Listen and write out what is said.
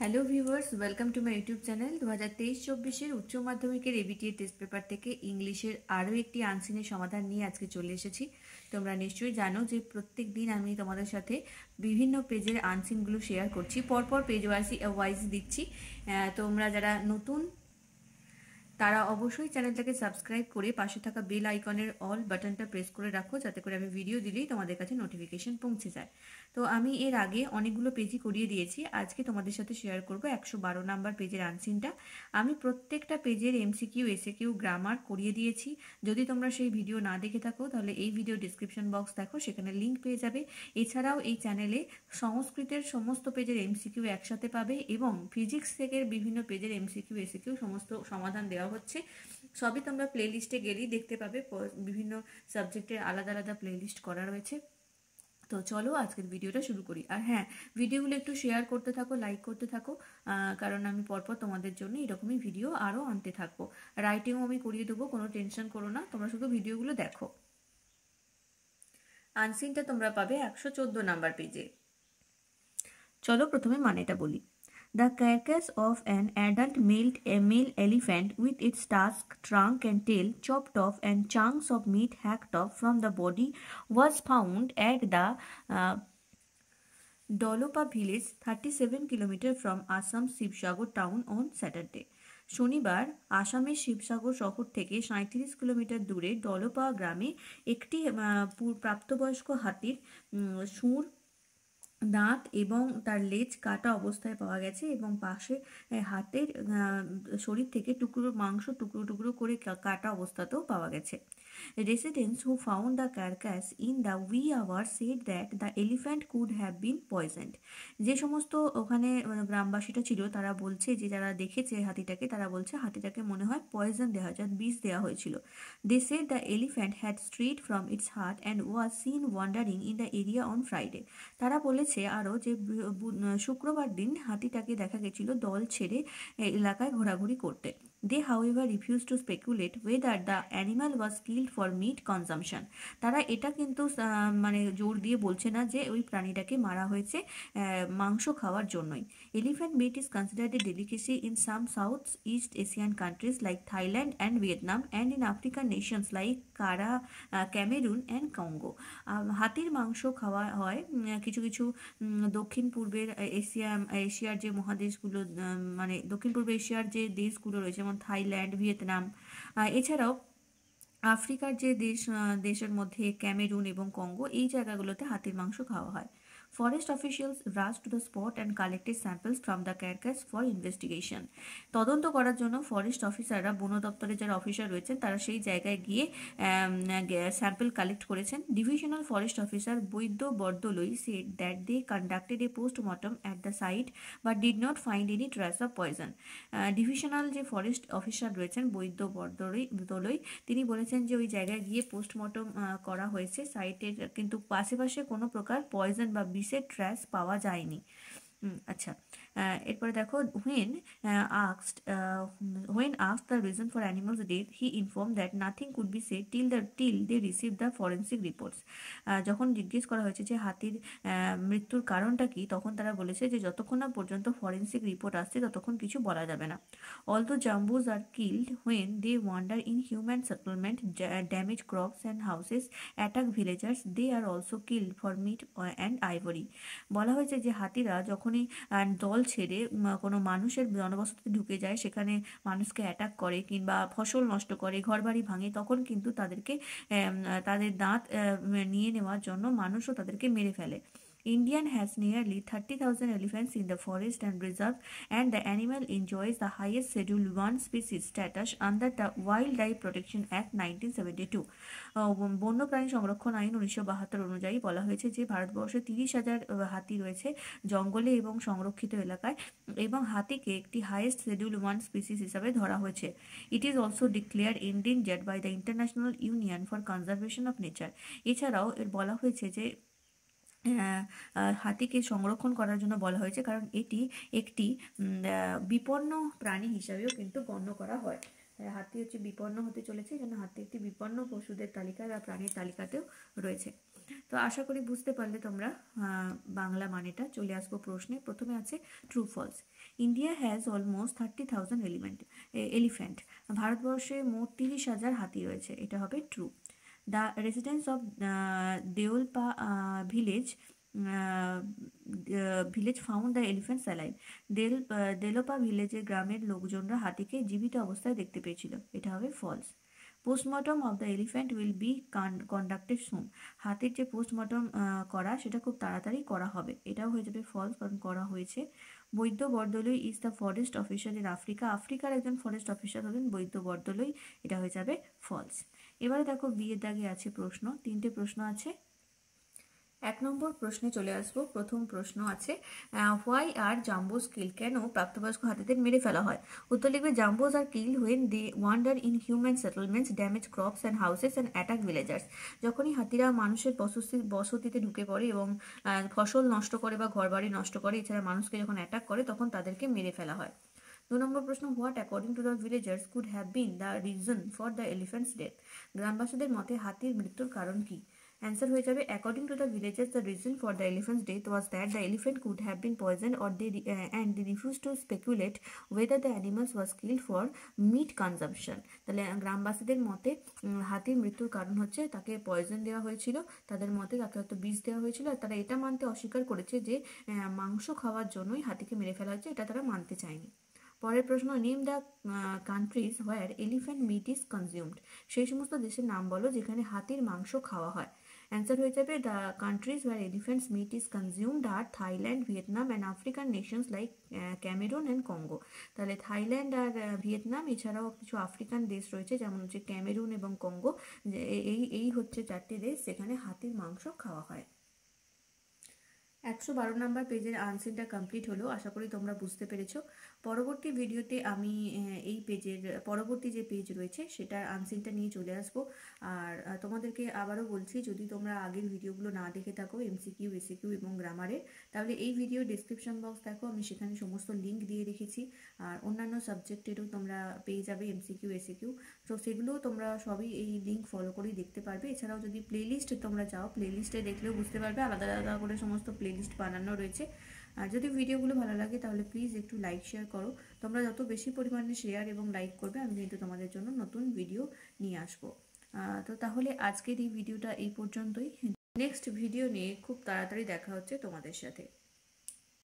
Hello viewers welcome to my YouTube channel দু হাজার তেইশ চব্বিশের উচ্চ মাধ্যমিকের এবিটিএ টেস্ট পেপার থেকে ইংলিশের আরও একটি আনসিনের সমাধান নিয়ে আজকে চলে এসেছি তোমরা নিশ্চয়ই জানো যে প্রত্যেক দিন আমি তোমাদের সাথে বিভিন্ন পেজের আনসিনগুলো শেয়ার করছি পরপর পেজ ওয়াইজ ওয়াইজ দিচ্ছি তোমরা যারা নতুন তারা অবশ্যই চ্যানেলটাকে সাবস্ক্রাইব করে পাশে থাকা বেল আইকনের অল বাটনটা প্রেস করে রাখো যাতে করে আমি ভিডিও দিলেই তোমাদের কাছে নোটিফিকেশন পৌঁছে যায় তো আমি এর আগে অনেকগুলো পেজই করিয়ে দিয়েছি আজকে তোমাদের সাথে শেয়ার করব একশো বারো নাম্বার পেজের আনসিনটা আমি প্রত্যেকটা পেজের এমসিকিউ এসে কিউ গ্রামার করিয়ে দিয়েছি যদি তোমরা সেই ভিডিও না দেখে থাকো তাহলে এই ভিডিও ডিসক্রিপশন বক্স দেখো সেখানে লিঙ্ক পেয়ে যাবে এছাড়াও এই চ্যানেলে সংস্কৃতের সমস্ত পেজের এমসিকিউ একসাথে পাবে এবং ফিজিক্স থেকে বিভিন্ন পেজের এমসিকিউ এসে কিউ সমস্ত সমাধান দেওয়া দেওয়া হচ্ছে সবই তোমরা প্লেলিস্টে গেলেই দেখতে পাবে বিভিন্ন সাবজেক্টের আলাদা আলাদা প্লেলিস্ট করা রয়েছে তো চলো আজকের ভিডিওটা শুরু করি আর হ্যাঁ ভিডিওগুলো একটু শেয়ার করতে থাকো লাইক করতে থাকো কারণ আমি পরপর তোমাদের জন্য এরকমই ভিডিও আরও আনতে থাকবো রাইটিংও আমি করিয়ে দেবো কোনো টেনশন করো না তোমরা শুধু ভিডিওগুলো দেখো আনসিনটা তোমরা পাবে একশো চোদ্দো নাম্বার পেজে চলো প্রথমে মানেটা বলি The carcass of an adult male, male elephant with its tusk, trunk and tail chopped off and chunks of meat hacked off from the body was found at the uh, Dolopa village 37 km from Assam Sibsagar town on Saturday. শনিবার আসামের শিবসাগর শহর থেকে সাঁত্রিশ kilometre দূরে ডলোপা গ্রামে একটি প্রাপ্তবয়স্ক হাতির সুর দাঁত এবং তার লেজ কাটা অবস্থায় পাওয়া গেছে এবং পাশে হাতের শরীর থেকে টুকরো মাংস টুকরো টুকরো করে কাটা অবস্থাতেও পাওয়া গেছে Residents who found the carcass in the wee hour said that the elephant could have been poisoned যে সমস্ত ওখানে মানে গ্রামবাসীটা ছিল তারা বলছে যে যারা দেখেছে হাতিটাকে তারা বলছে হাতিটাকে মনে হয় পয়জন দেওয়া যা মানে বিষ দেওয়া হয়েছিল they said the elephant had strayed from its herd and was seen wandering in the area on Friday তারা বলেছে আরও যে শুক্রবার দিন হাতিটাকে দেখা গেছিল দল ছেড়ে এলাকায় ঘোরাঘুরি করতে they however, refuse to speculate whether the animal was killed for meat consumption তারা এটা কিন্তু মানে জোর দিয়ে বলছে না যে ওই প্রাণীটাকে মারা হয়েছে মাংস খাওয়ার জন্যই elephant meat is considered a delicacy in some South East Asian countries like Thailand and Vietnam and in African nations like cara Cameroon and Congo হাতির মাংস খাওয়া হয় কিছু কিছু দক্ষিণ পূর্বের এশিয়া এশিয়ার যে মহাদেশগুলো মানে দক্ষিণ পূর্ব এশিয়ার যে দেশগুলো রয়েছে যেমন থাইল্যান্ড ভিয়েতনাম এছাড়াও আফ্রিকার যে দেশ দেশের মধ্যে ক্যামেরুন এবং কঙ্গো এই জায়গাগুলোতে হাতির মাংস খাওয়া হয় forest officials rushed to the spot and collected samples from the carcass for investigation তদন্ত করার জন্য ফরেস্ট অফিসাররা বন দপ্তরের যারা অফিসার রয়েছেন তারা সেই জায়গায় গিয়ে স্যাম্পল কালেক্ট করেছেন divisional forest officer Baidya Bordoloi said that they conducted a postmortem at the site but did not find any trace of poison divisional যে ফরেস্ট অফিসার রয়েছেন বৈদ্য বর্দলই দলই তিনি বলেছেন যে ওই জায়গায় গিয়ে পোস্টমর্টম করা হয়েছে সাইটের কিন্তু আশেপাশে কোনো প্রকার পয়জন বা বিষ কিসের ট্র্যাশ পাওয়া যায়নি আচ্ছা এরপরে দেখো when আক্সড when আক্সড the reason for animals death he inform that nothing could be say till the till they receive the forensic reports যখন জিজ্ঞেস করা হয়েছে যে হাতির মৃত্যুর কারণটা কি তখন তারা বলেছে যে যতক্ষণ না পর্যন্ত ফরেন্সিক রিপোর্ট আসছে ততক্ষণ কিছু বলা যাবে না all the jumbos are killed when they wander in human settlement damage crops and houses attack villagers they are also killed for meat and ivory বলা হয়েছে যে হাতিরা যখনই দল ছেড়ে কোনো মানুষের জনবসতিতে ঢুকে যায় সেখানে মানুষকে অ্যাটাক করে কিংবা ফসল নষ্ট করে ঘরবাড়ি ভাঙে তখন কিন্তু তাদেরকে তাদের দাঁত নিয়ে নেওয়ার জন্য মানুষও তাদেরকে মেরে ফেলে India has nearly 30,000 elephants in the forest and reserve and the animal enjoys the highest Schedule 1 species status under the Wildlife Protection Act 1972. বন্যপ্রাণী সংরক্ষণ আইন উনিশশো বাহাত্তর অনুযায়ী বলা হয়েছে যে ভারতবর্ষে তিরিশ হাজার হাতি রয়েছে জঙ্গলে এবং সংরক্ষিত এলাকায় এবং হাতিকে একটি হাইয়েস্ট শেডিউল ওয়ান স্পিসিস হিসাবে ধরা হয়েছে it is also declare endangered by the International Union for Conservation of Nature এছাড়াও এর বলা হয়েছে যে হাতিকে সংরক্ষণ করার জন্য বলা হয়েছে কারণ এটি একটি বিপন্ন প্রাণী হিসাবেও কিন্তু গণ্য করা হয় হাতি হচ্ছে বিপন্ন হতে চলেছে যেন হাতি একটি বিপন্ন পশুদের তালিকা বা প্রাণীর তালিকাতেও রয়েছে তো আশা করি বুঝতে পারলে তোমরা বাংলা মানেটা চলে আসবো প্রশ্নে প্রথমে আছে true false India has almost thirty thousand element elephant ভারতবর্ষে মোট তিরিশ হাজার হাতি রয়েছে এটা হবে true The residents of uh, Deulpa uh, village uh, uh, village found the elephants alive. দেল দেলোপা ভিলেজের গ্রামের লোকজনরা হাতিকে জীবিত অবস্থায় দেখতে পেয়েছিল এটা হবে false postmortem of the elephant will be conducted soon হাতির যে পোস্টমর্টম করা সেটা খুব তাড়াতাড়ি করা হবে এটাও হয়ে যাবে ফলস কারণ করা হয়েছে Baidya Bordoloi is the forest officer in Africa আফ্রিকার একজন ফরেস্ট অফিসার হলেন বৈদ্য বরদলৈ এটা হয়ে যাবে ফলস এবারে দেখো বিয়ের দাগে আছে প্রশ্ন তিনটে প্রশ্ন আছে এক নম্বর প্রশ্নে চলে আসবো প্রথম প্রশ্ন আছে হোয়াই আর জাম্বোস কিল কেন প্রাপ্তবয়স্ক হাতিদের মেরে ফেলা হয় উত্তর লিখবে jumbos are kill when they wander in human settlements damage crops and houses and attack villagers যখনই হাতিরা মানুষের বসতি বসতিতে ঢুকে পড়ে এবং ফসল নষ্ট করে বা ঘরবাড়ি নষ্ট করে এছাড়া মানুষকে যখন অ্যাটাক করে তখন তাদেরকে মেরে ফেলা হয় দু নম্বর প্রশ্ন what according to the villagers could have been the reason for the elephants death গ্রামবাসীদের মতে হাতির মৃত্যুর কারণ কী অ্যান্সার হয়ে যাবে according to the villagers the reason for the elephants death was that the elephant could have been poison or they and the refuse to speculate whether the animals was killed for meat consumption তাহলে গ্রামবাসীদের মতে হাতির মৃত্যুর কারণ হচ্ছে তাকে poison দেওয়া হয়েছিল তাদের মতে তাকে হয়তো বিষ দেওয়া হয়েছিল আর তারা এটা মানতে অস্বীকার করেছে যে মাংস খাওয়ার জন্যই হাতিকে মেরে ফেলা হয়েছে এটা তারা মানতে চায়নি পরের প্রশ্ন name the countries where elephant meat is consumed সেই সমস্ত দেশের নাম বলো যেখানে হাতির মাংস খাওয়া হয় অ্যান্সার হয়ে যাবে the countries where elephants meat is consumed are Thailand Vietnam and African nations like Cameroon and Congo তাহলে থাইল্যান্ড আর ভিয়েতনাম এছাড়াও কিছু আফ্রিকান দেশ রয়েছে যেমন হচ্ছে ক্যামেরুন এবং কঙ্গো এই এই হচ্ছে চারটি দেশ যেখানে হাতির মাংস খাওয়া হয় একশো বারো নম্বর পেজের আনসিনটা কমপ্লিট হলো আশা করি তোমরা বুঝতে পেরেছো পরবর্তী ভিডিওতে আমি এই পেজের পরবর্তী যে পেজ রয়েছে সেটার আনসিনটা নিয়ে চলে আসবো আর তোমাদেরকে আবারও বলছি যদি তোমরা আগের ভিডিওগুলো না দেখে থাকো এমসিকিউ এসিকিউ এবং গ্রামারের তাহলে এই ভিডিও ডিসক্রিপশান বক্স দেখো আমি সেখানে সমস্ত লিঙ্ক দিয়ে রেখেছি আর অন্যান্য সাবজেক্টেরও তোমরা পেয়ে যাবে এমসিকিউ এসিকিউ তো সেগুলোও তোমরা সবই এই লিঙ্ক ফলো করেই দেখতে পারবে এছাড়াও যদি প্লেলিস্ট তোমরা যাও প্লেলিস্টে দেখলেও বুঝতে পারবে আলাদা আলাদা করে সমস্ত প্লে লিস্ট বানানো রয়েছে আর যদি ভিডিওগুলো ভালো লাগে তাহলে প্লিজ একটু লাইক শেয়ার করো তোমরা যত বেশি পরিমাণে শেয়ার এবং লাইক করবে আমি কিন্তু তোমাদের জন্য নতুন ভিডিও নিয়ে আসবো তো তাহলে আজকের এই ভিডিওটা এই পর্যন্তই নেক্সট ভিডিও নিয়ে খুব তাড়াতাড়ি দেখা হচ্ছে তোমাদের সাথে